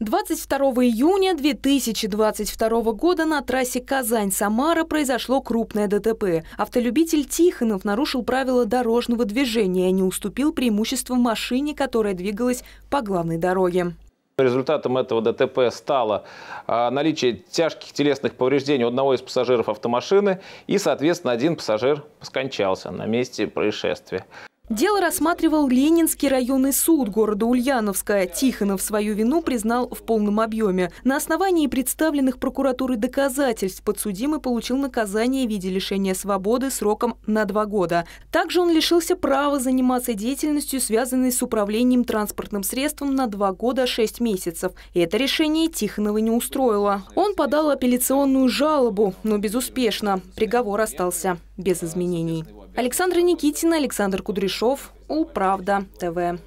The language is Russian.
22 июня 2022 года на трассе Казань-Самара произошло крупное ДТП. Автолюбитель Тихонов нарушил правила дорожного движения и не уступил преимущество машине, которая двигалась по главной дороге. Результатом этого ДТП стало а, наличие тяжких телесных повреждений у одного из пассажиров автомашины и, соответственно, один пассажир скончался на месте происшествия. Дело рассматривал Ленинский районный суд города Ульяновска. Тихонов свою вину признал в полном объеме. На основании представленных прокуратурой доказательств подсудимый получил наказание в виде лишения свободы сроком на два года. Также он лишился права заниматься деятельностью, связанной с управлением транспортным средством на два года шесть месяцев. И это решение Тихонова не устроило. Он подал апелляционную жалобу, но безуспешно. Приговор остался без изменений. Александра Никитина, Александр Кудряшов, Управда ТВ.